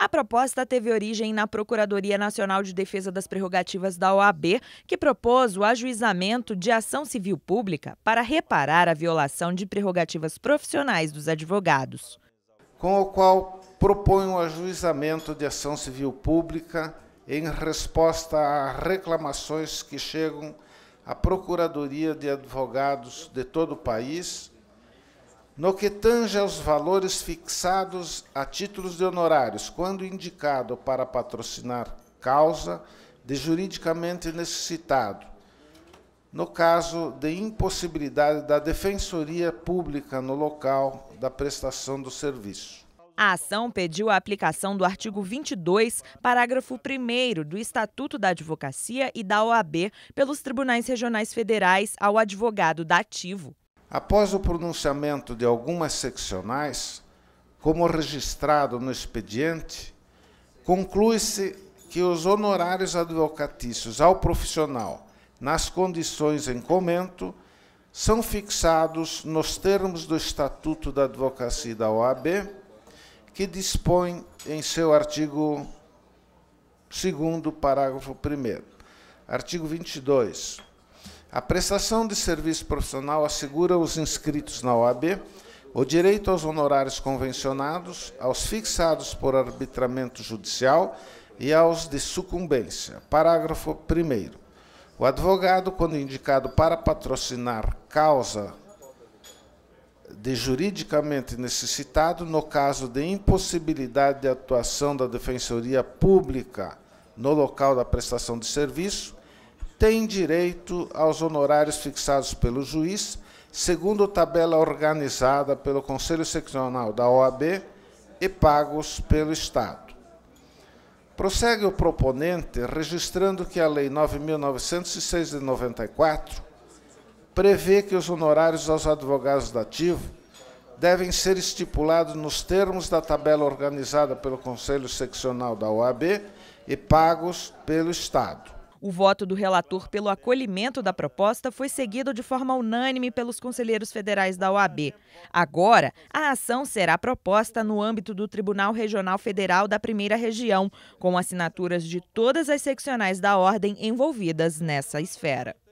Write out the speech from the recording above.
A proposta teve origem na Procuradoria Nacional de Defesa das Prerrogativas da OAB, que propôs o ajuizamento de ação civil pública para reparar a violação de prerrogativas profissionais dos advogados. Com o qual propõe o ajuizamento de ação civil pública em resposta a reclamações que chegam à Procuradoria de Advogados de todo o país no que tange aos valores fixados a títulos de honorários, quando indicado para patrocinar causa de juridicamente necessitado, no caso de impossibilidade da defensoria pública no local da prestação do serviço. A ação pediu a aplicação do artigo 22, parágrafo 1 do Estatuto da Advocacia e da OAB pelos tribunais regionais federais ao advogado dativo. Após o pronunciamento de algumas seccionais, como registrado no expediente, conclui-se que os honorários advocatícios ao profissional, nas condições em comento, são fixados nos termos do Estatuto da Advocacia da OAB, que dispõe em seu artigo 2 parágrafo 1 Artigo 22. A prestação de serviço profissional assegura aos inscritos na OAB o direito aos honorários convencionados, aos fixados por arbitramento judicial e aos de sucumbência. Parágrafo 1. O advogado, quando indicado para patrocinar causa de juridicamente necessitado no caso de impossibilidade de atuação da defensoria pública no local da prestação de serviço, tem direito aos honorários fixados pelo juiz, segundo tabela organizada pelo Conselho Seccional da OAB e pagos pelo Estado. Prossegue o proponente registrando que a Lei 9.906 de 94 prevê que os honorários aos advogados do ativo devem ser estipulados nos termos da tabela organizada pelo Conselho Seccional da OAB e pagos pelo Estado. O voto do relator pelo acolhimento da proposta foi seguido de forma unânime pelos conselheiros federais da OAB. Agora, a ação será proposta no âmbito do Tribunal Regional Federal da Primeira Região, com assinaturas de todas as seccionais da ordem envolvidas nessa esfera.